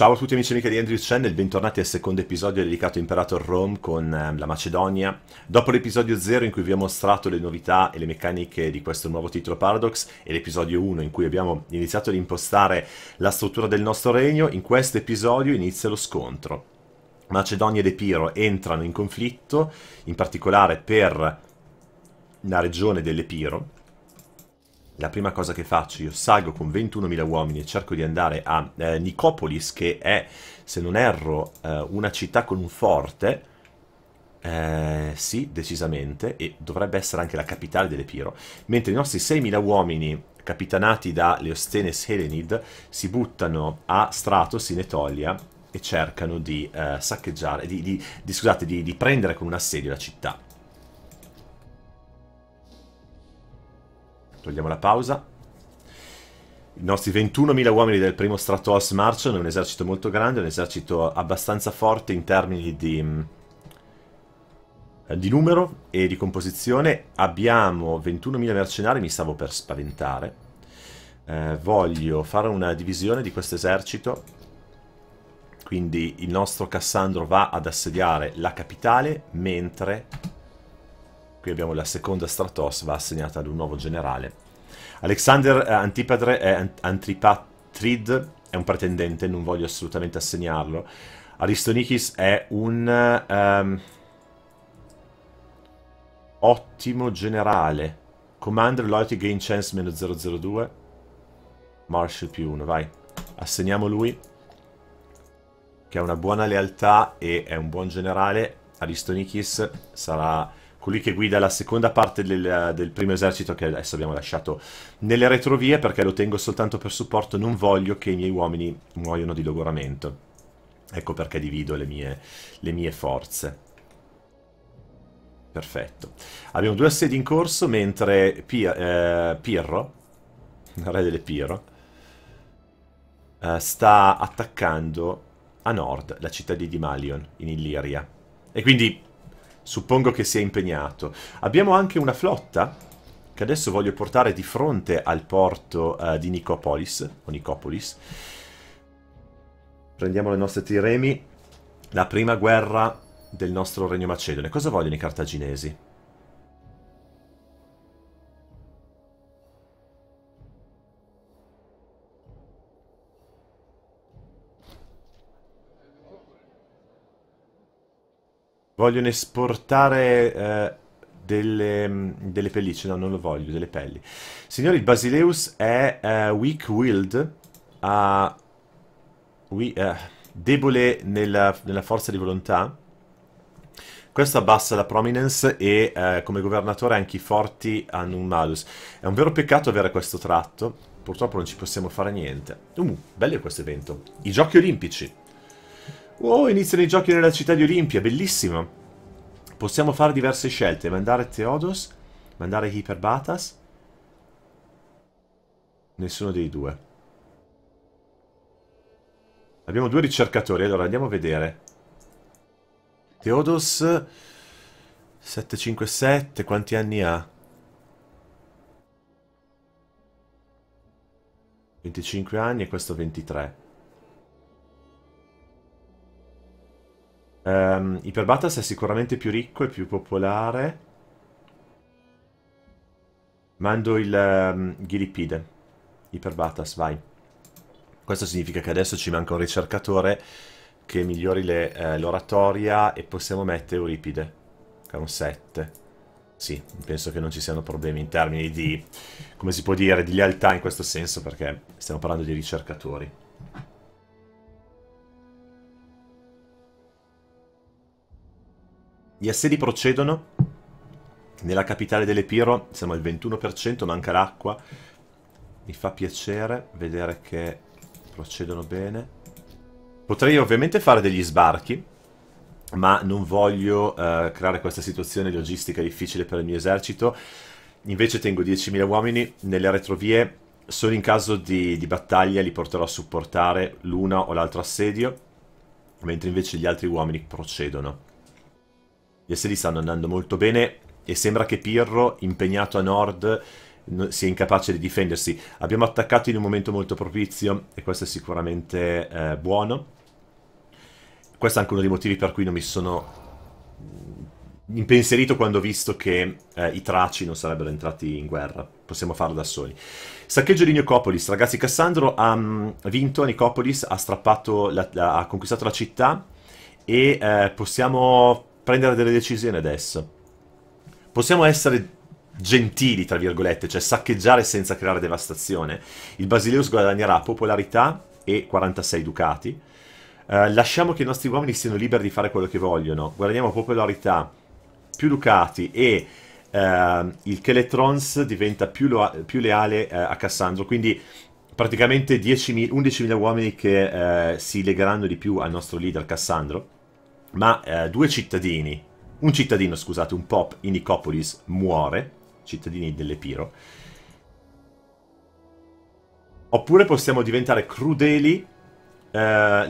Ciao a tutti amici e amiche di Andrew Channel, bentornati al secondo episodio dedicato a Imperator Rome con eh, la Macedonia. Dopo l'episodio 0 in cui vi ho mostrato le novità e le meccaniche di questo nuovo titolo Paradox e l'episodio 1 in cui abbiamo iniziato ad impostare la struttura del nostro regno, in questo episodio inizia lo scontro. Macedonia ed Epiro entrano in conflitto, in particolare per la regione dell'Epiro, la prima cosa che faccio, io salgo con 21.000 uomini e cerco di andare a eh, Nicopolis, che è, se non erro, eh, una città con un forte, eh, sì, decisamente, e dovrebbe essere anche la capitale dell'Epiro, mentre i nostri 6.000 uomini capitanati da Leostenes Helenid si buttano a Stratos in Etolia e cercano di eh, saccheggiare, di, di, di, scusate, di prendere con un assedio la città. Togliamo la pausa. I nostri 21.000 uomini del primo Stratos marciano, è un esercito molto grande, un esercito abbastanza forte in termini di, eh, di numero e di composizione. Abbiamo 21.000 mercenari, mi stavo per spaventare. Eh, voglio fare una divisione di questo esercito, quindi il nostro Cassandro va ad assediare la capitale, mentre Qui abbiamo la seconda stratos, va assegnata ad un nuovo generale. Alexander eh, Antipadre è Antipatrid, è un pretendente, non voglio assolutamente assegnarlo. Aristonichis è un um, ottimo generale. Commander Loyalty Gain Chance meno 002. Marshall più 1, vai. Assegniamo lui, che ha una buona lealtà e è un buon generale. Aristonichis sarà colui che guida la seconda parte del, del, primo esercito che adesso abbiamo lasciato nelle retrovie perché lo tengo soltanto per supporto, non voglio che i miei uomini muoiano di logoramento. Ecco perché divido le mie, le mie forze. Perfetto. Abbiamo due assedi in corso, mentre Pier, eh, Pirro, re delle Pirro, eh, sta attaccando a nord la città di Dimalion, in Illiria. E quindi Suppongo che sia impegnato. Abbiamo anche una flotta che adesso voglio portare di fronte al porto uh, di Nicopolis, Nicopolis. Prendiamo le nostre tiremi. La prima guerra del nostro regno macedone. Cosa vogliono i cartaginesi? Vogliono esportare eh, delle, mm, delle, pellicce, no non lo voglio, delle pelli. Signori, il Basileus è eh, weak willed, a, we, eh, debole nella, nella forza di volontà. Questo abbassa la prominence e eh, come governatore anche i forti hanno un malus. È un vero peccato avere questo tratto, purtroppo non ci possiamo fare niente. Uh, bello questo evento. I giochi olimpici. Wow, oh, iniziano i giochi nella città di Olimpia, bellissimo! Possiamo fare diverse scelte, mandare Theodos, mandare Hyperbatas. Nessuno dei due. Abbiamo due ricercatori, allora andiamo a vedere. Theodos 757, quanti anni ha? 25 anni e questo 23. Um, ehm, Hyperbatas è sicuramente più ricco e più popolare. Mando il um, ehm, Ghilipide. Hyperbatas, vai. Questo significa che adesso ci manca un ricercatore che migliori eh, l'oratoria eh, e possiamo mettere Euripide, che è un 7. Sì, penso che non ci siano problemi in termini di, come si può dire, di lealtà in questo senso, perché stiamo parlando di ricercatori. Gli assedi procedono. Nella capitale dell'Epiro siamo al 21%, manca l'acqua. Mi fa piacere vedere che procedono bene. Potrei ovviamente fare degli sbarchi, ma non voglio eh, creare questa situazione logistica difficile per il mio esercito. Invece tengo 10.000 uomini nelle retrovie. Solo in caso di, di battaglia li porterò a supportare l'una o l'altro assedio, mentre invece gli altri uomini procedono. Gli SL stanno andando molto bene e sembra che Pirro, impegnato a nord, sia incapace di difendersi. Abbiamo attaccato in un momento molto propizio e questo è sicuramente eh, buono. Questo è anche uno dei motivi per cui non mi sono mm, impensierito quando ho visto che eh, i Traci non sarebbero entrati in guerra. Possiamo farlo da soli. Saccheggio di Nicopolis. Ragazzi, Cassandro ha um, vinto a Nicopolis, ha strappato, la, la, ha conquistato la città e eh, possiamo prendere delle decisioni adesso. Possiamo essere gentili, tra virgolette, cioè saccheggiare senza creare devastazione. Il Basileus guadagnerà popolarità e 46 ducati. Eh, lasciamo che i nostri uomini siano liberi di fare quello che vogliono. Guadagniamo popolarità, più ducati e eh, il Keletrons diventa più, più leale eh, a Cassandro. Quindi praticamente 11.000 uomini che eh, si legheranno di più al nostro leader Cassandro ma eh, due cittadini, un cittadino, scusate, un pop in Nicopolis muore, cittadini dell'Epiro. Oppure possiamo diventare crudeli, eh,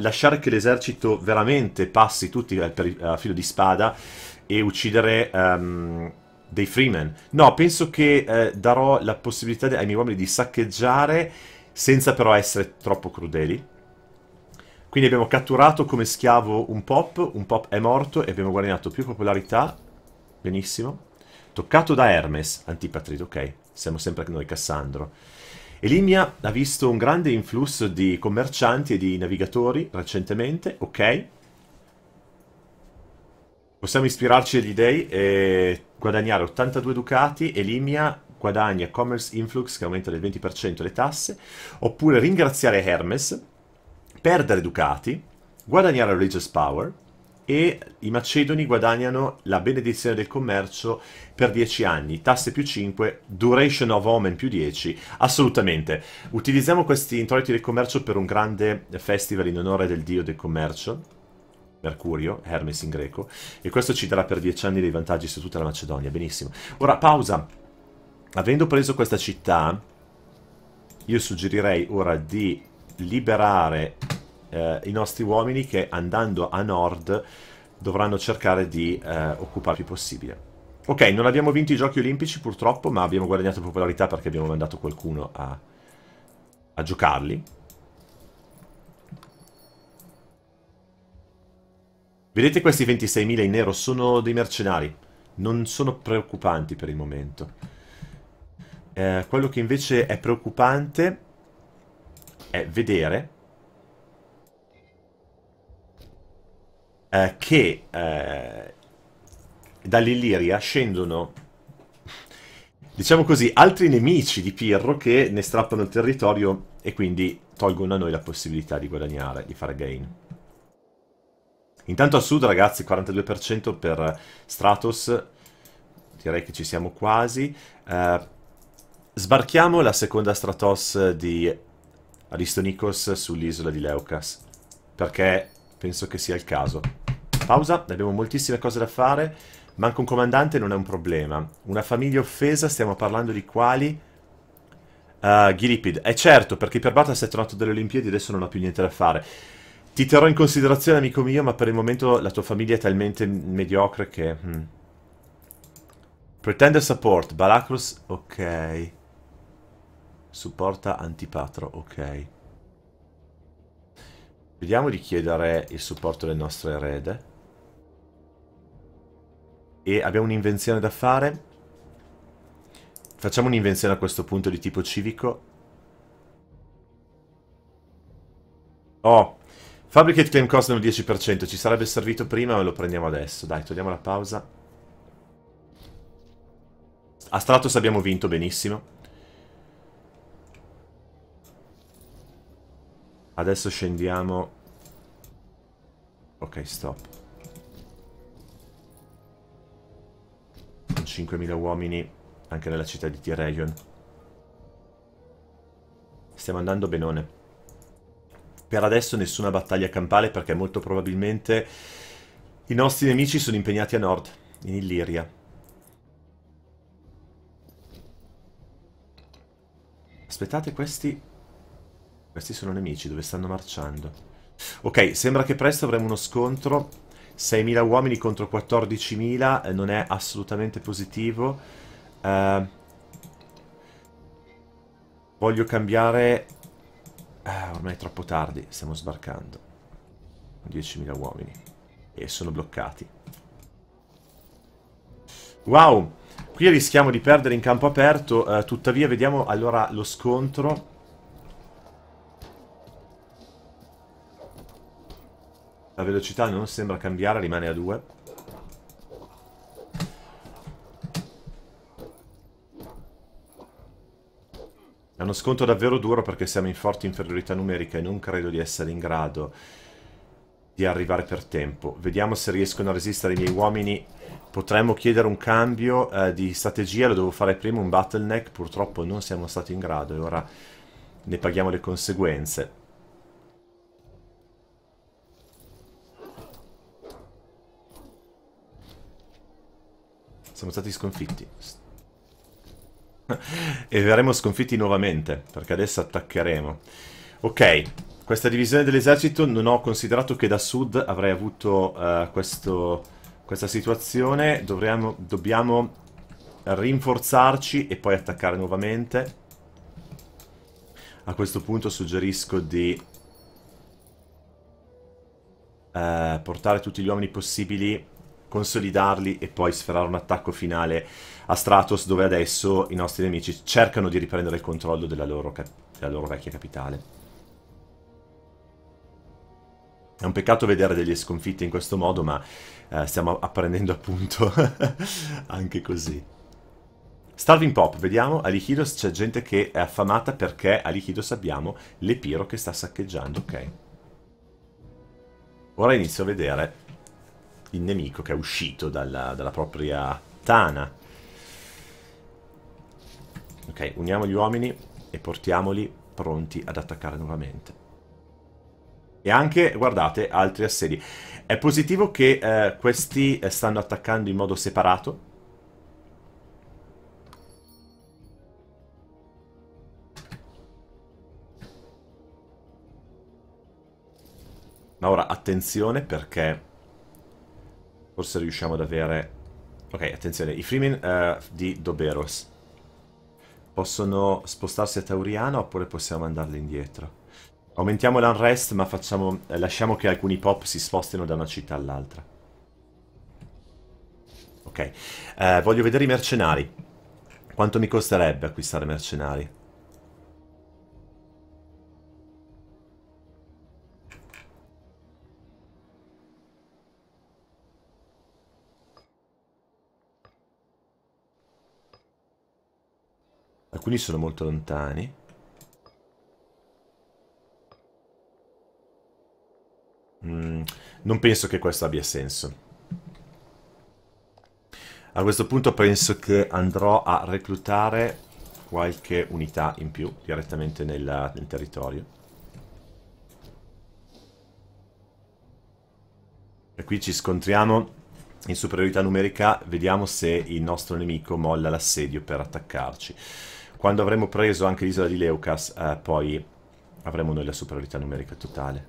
lasciare che l'esercito veramente passi tutti a eh, eh, filo di spada e uccidere um, dei freeman. No, penso che eh, darò la possibilità ai miei uomini di saccheggiare senza però essere troppo crudeli. Quindi abbiamo catturato come schiavo un pop, un pop è morto e abbiamo guadagnato più popolarità. Benissimo. Toccato da Hermes, antipatrito, ok. Siamo sempre noi Cassandro. Elimia ha visto un grande influsso di commercianti e di navigatori recentemente, ok. Possiamo ispirarci agli dei e guadagnare 82 ducati. Elimia guadagna Commerce Influx che aumenta del 20% le tasse. Oppure ringraziare Hermes perdere ducati, guadagnare religious power e i macedoni guadagnano la benedizione del commercio per 10 anni, tasse più 5, duration of omen più 10, assolutamente. Utilizziamo questi introiti del commercio per un grande festival in onore del dio del commercio, Mercurio, Hermes in greco, e questo ci darà per 10 anni dei vantaggi su tutta la Macedonia, benissimo. Ora, pausa. Avendo preso questa città, io suggerirei ora di liberare eh, i nostri uomini che andando a nord dovranno cercare di eh, occupare il più possibile. Ok, non abbiamo vinto i giochi olimpici purtroppo, ma abbiamo guadagnato popolarità perché abbiamo mandato qualcuno a, a giocarli. Vedete questi 26.000 in nero? Sono dei mercenari. Non sono preoccupanti per il momento. Eh, quello che invece è preoccupante è vedere Eh, che eh, dall'Illiria scendono, diciamo così, altri nemici di Pirro che ne strappano il territorio e quindi tolgono a noi la possibilità di guadagnare, di fare gain. Intanto a sud, ragazzi, 42% per Stratos, direi che ci siamo quasi. Eh, sbarchiamo la seconda Stratos di Aristonikos sull'isola di Leucas, perché penso che sia il caso. Pausa, abbiamo moltissime cose da fare. Manca un comandante, non è un problema. Una famiglia offesa, stiamo parlando di quali? Uh, eh, Ghiripid, è certo, perché Iperbata è tornato dalle Olimpiadi e adesso non ha più niente da fare. Ti terrò in considerazione, amico mio, ma per il momento la tua famiglia è talmente mediocre che... Hmm. Pretender support, Balacrus, ok. Supporta antipatro, ok. Vediamo di chiedere il supporto del nostro erede. E abbiamo un'invenzione da fare. Facciamo un'invenzione a questo punto di tipo civico. Oh, Fabricate claim cost del 10%, ci sarebbe servito prima ma lo prendiamo adesso. Dai, togliamo la pausa. A Stratos abbiamo vinto benissimo. Adesso scendiamo... Ok, stop. 5.000 uomini anche nella città di Tirelion. Stiamo andando benone. Per adesso nessuna battaglia campale perché molto probabilmente i nostri nemici sono impegnati a nord, in Illiria. Aspettate, questi... Questi sono nemici, dove stanno marciando. Ok, sembra che presto avremo uno scontro 6.000 uomini contro 14.000 eh, non è assolutamente positivo. Eh, voglio cambiare... Eh, ormai è troppo tardi, stiamo sbarcando. 10.000 uomini. E sono bloccati. Wow! Qui rischiamo di perdere in campo aperto, eh, tuttavia vediamo allora lo scontro La velocità non sembra cambiare, rimane a 2. È uno sconto davvero duro perché siamo in forte inferiorità numerica e non credo di essere in grado di arrivare per tempo. Vediamo se riescono a resistere i miei uomini. Potremmo chiedere un cambio eh, di strategia, lo devo fare prima, un bottleneck. Purtroppo non siamo stati in grado e ora ne paghiamo le conseguenze. Siamo stati sconfitti. e verremo sconfitti nuovamente, perché adesso attaccheremo. Ok, questa divisione dell'esercito non ho considerato che da sud avrei avuto uh, questo, questa situazione. Dovremo, dobbiamo rinforzarci e poi attaccare nuovamente. A questo punto suggerisco di uh, portare tutti gli uomini possibili consolidarli e poi sferrare un attacco finale a Stratos dove adesso i nostri nemici cercano di riprendere il controllo della loro, della loro vecchia capitale. È un peccato vedere delle sconfitte in questo modo, ma eh, stiamo apprendendo appunto anche così. Starving Pop, vediamo, Alihidos c'è gente che è affamata perché Alihidos abbiamo l'Epiro che sta saccheggiando, ok. Ora inizio a vedere il nemico che è uscito dalla, dalla propria tana. Ok, uniamo gli uomini e portiamoli pronti ad attaccare nuovamente. E anche, guardate, altri assedi. È positivo che eh, questi eh, stanno attaccando in modo separato. Ma ora attenzione perché forse riusciamo ad avere... Ok, attenzione, i Freeman uh, eh, di Doberos possono spostarsi a Tauriano oppure possiamo andarli indietro. Aumentiamo l'unrest ma facciamo, eh, lasciamo che alcuni pop si spostino da una città all'altra. Ok, eh, voglio vedere i mercenari. Quanto mi costerebbe acquistare mercenari? Alcuni sono molto lontani. Mm, non penso che questo abbia senso. A questo punto penso che andrò a reclutare qualche unità in più direttamente nella, nel territorio. E qui ci scontriamo in superiorità numerica, vediamo se il nostro nemico molla l'assedio per attaccarci. Quando avremo preso anche l'isola di Leucas, eh, poi avremo noi la superiorità numerica totale.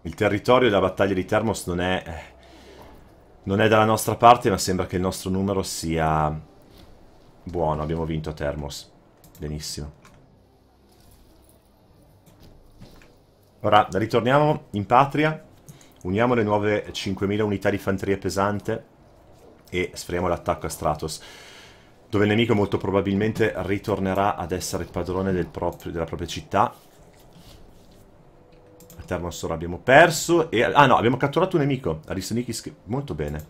Il territorio della battaglia di Termos non è, eh, non è dalla nostra parte, ma sembra che il nostro numero sia buono. Abbiamo vinto a Termos. Benissimo. Ora ritorniamo in patria, uniamo le nuove 5.000 unità di fanteria pesante e sfriamo l'attacco a Stratos dove il nemico molto probabilmente ritornerà ad essere padrone del proprio, della propria città a Termosor abbiamo perso e, ah no, abbiamo catturato un nemico Aristonikis, molto bene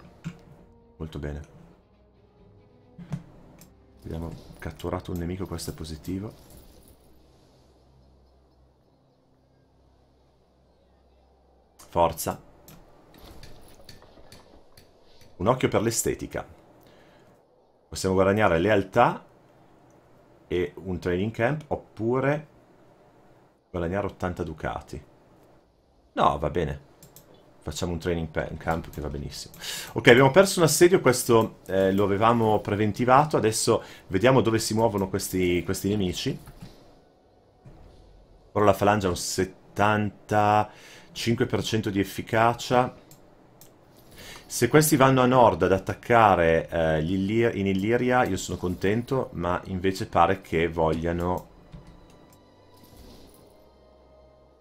molto bene abbiamo catturato un nemico, questo è positivo Forza. Un occhio per l'estetica. Possiamo guadagnare lealtà e un training camp, oppure guadagnare 80 ducati. No, va bene. Facciamo un training camp che va benissimo. Ok, abbiamo perso un assedio, questo eh, lo avevamo preventivato. Adesso vediamo dove si muovono questi, questi nemici. Ora la falange ha un 75% di efficacia. Se questi vanno a nord ad attaccare eh, Illir in Illiria io sono contento, ma invece pare che vogliano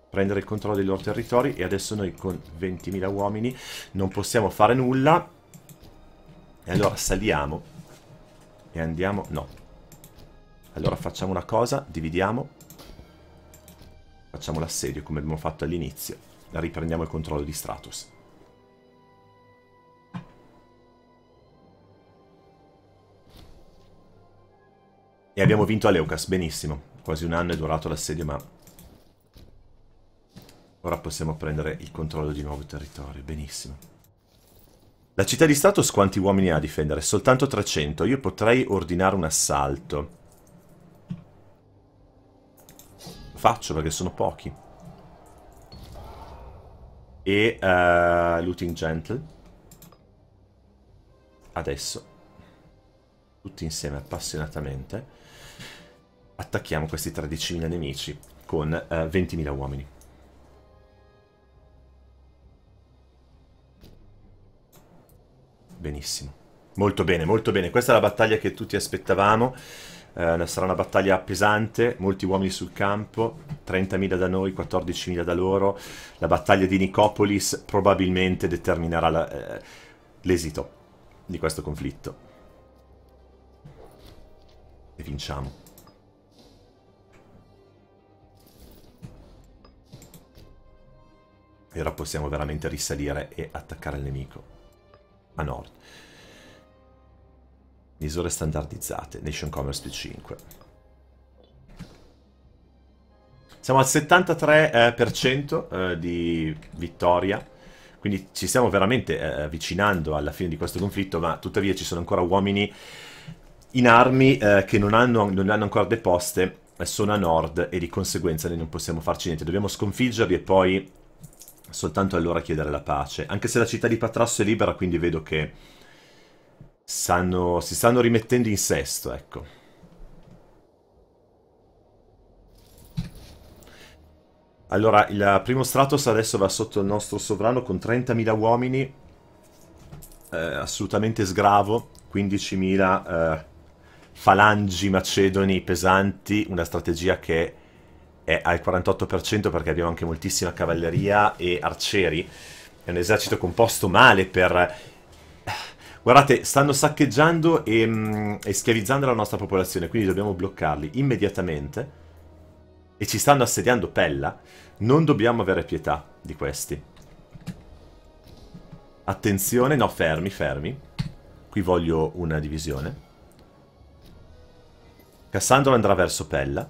prendere il controllo dei loro territori e adesso noi con 20.000 uomini non possiamo fare nulla. E allora saliamo e andiamo... no. Allora facciamo una cosa, dividiamo, facciamo l'assedio come abbiamo fatto all'inizio, riprendiamo il controllo di Stratus. E abbiamo vinto a Leucas, benissimo. Quasi un anno è durato l'assedio, ma... Ora possiamo prendere il controllo di nuovo territorio, benissimo. La città di Status quanti uomini ha a difendere? Soltanto 300. Io potrei ordinare un assalto. faccio perché sono pochi. E uh, Looting Gentle. Adesso tutti insieme appassionatamente, attacchiamo questi 13.000 nemici con eh, 20.000 uomini. Benissimo. Molto bene, molto bene. Questa è la battaglia che tutti aspettavamo. Eh, sarà una battaglia pesante, molti uomini sul campo, 30.000 da noi, 14.000 da loro. La battaglia di Nicopolis probabilmente determinerà eh, l'esito eh, di questo conflitto e vinciamo. E ora possiamo veramente risalire e attaccare il nemico a nord. Misure standardizzate, Nation Commerce più 5. Siamo al 73% eh, eh, di vittoria, quindi ci stiamo veramente eh, avvicinando alla fine di questo conflitto, ma tuttavia ci sono ancora uomini in armi eh, che non hanno, non hanno ancora deposte eh, sono a nord e di conseguenza noi non possiamo farci niente. Dobbiamo sconfiggerli e poi soltanto allora chiedere la pace. Anche se la città di Patrasso è libera, quindi vedo che stanno, si stanno rimettendo in sesto, ecco. Allora, il primo Stratos adesso va sotto il nostro sovrano con 30.000 uomini, eh, assolutamente sgravo, 15.000... Eh, falangi macedoni pesanti, una strategia che è al 48% perché abbiamo anche moltissima cavalleria e arcieri. È un esercito composto male per... Guardate, stanno saccheggiando e, mm, e schiavizzando la nostra popolazione, quindi dobbiamo bloccarli immediatamente. E ci stanno assediando Pella. Non dobbiamo avere pietà di questi. Attenzione, no, fermi, fermi. Qui voglio una divisione. Cassandro andrà verso Pella.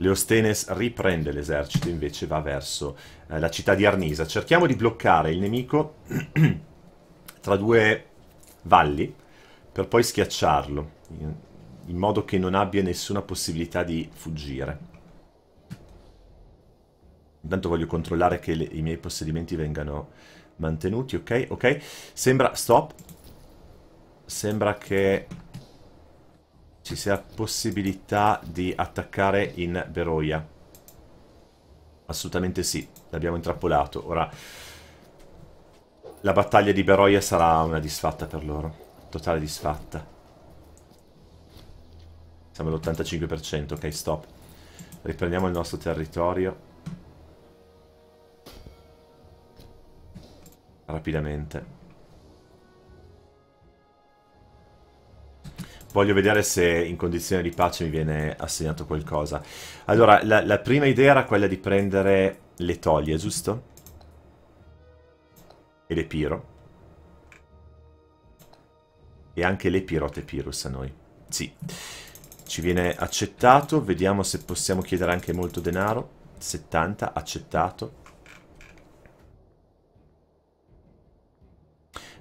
Leostenes riprende l'esercito, invece va verso eh, la città di Arnisa. Cerchiamo di bloccare il nemico tra due valli per poi schiacciarlo, in modo che non abbia nessuna possibilità di fuggire. Intanto voglio controllare che le, i miei possedimenti vengano mantenuti, ok? Ok, sembra... Stop, sembra che ci sia possibilità di attaccare in Beroia. Assolutamente sì, l'abbiamo intrappolato. Ora, la battaglia di Beroia sarà una disfatta per loro. Totale disfatta. Siamo all'85%, ok, stop. Riprendiamo il nostro territorio. Rapidamente. Voglio vedere se in condizione di pace mi viene assegnato qualcosa. Allora, la, la prima idea era quella di prendere le toglie, giusto? E le piro. E anche le pirote tepirus a noi. Sì. Ci viene accettato. Vediamo se possiamo chiedere anche molto denaro. 70, accettato.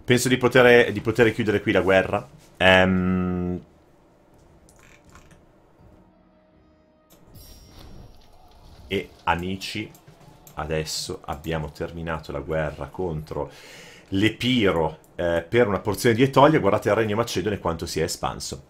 Penso di poter, di poter chiudere qui la guerra. Ehm... E amici, adesso abbiamo terminato la guerra contro l'Epiro eh, per una porzione di Etolia. Guardate il Regno Macedone quanto si è espanso.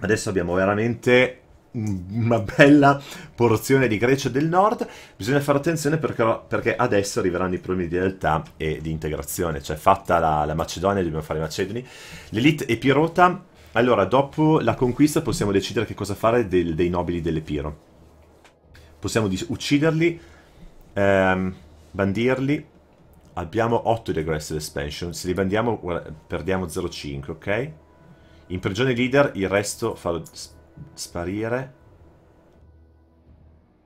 Adesso abbiamo veramente una bella porzione di Grecia del Nord, bisogna fare attenzione perché, perché adesso arriveranno i problemi di realtà e di integrazione, cioè fatta la, la Macedonia, dobbiamo fare i Macedoni, l'elite epirota, allora dopo la conquista possiamo decidere che cosa fare del, dei nobili dell'Epiro, possiamo ucciderli, ehm, bandirli, abbiamo 8 di aggressive expansion, se li bandiamo perdiamo 0,5, ok? In prigione leader il resto fa Sparire.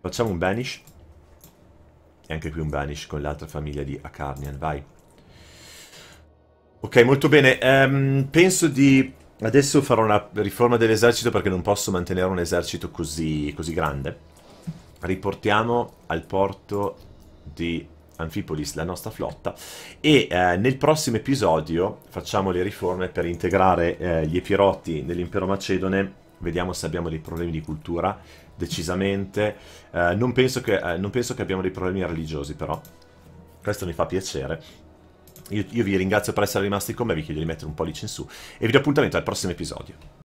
Facciamo un banish. E anche qui un banish con l'altra famiglia di Akarnian, vai. Ok, molto bene. Um, penso di... Adesso farò una riforma dell'esercito perché non posso mantenere un esercito così, così grande. Riportiamo al porto di Anfipolis la nostra flotta e eh, nel prossimo episodio facciamo le riforme per integrare eh, gli epiroti nell'impero macedone Vediamo se abbiamo dei problemi di cultura, decisamente. Eh, non, penso che, eh, non, penso che, abbiamo dei problemi religiosi, però. Questo mi fa piacere. Io, io vi ringrazio per essere rimasti con me, vi chiedo di mettere un pollice in su e vi do appuntamento al prossimo episodio.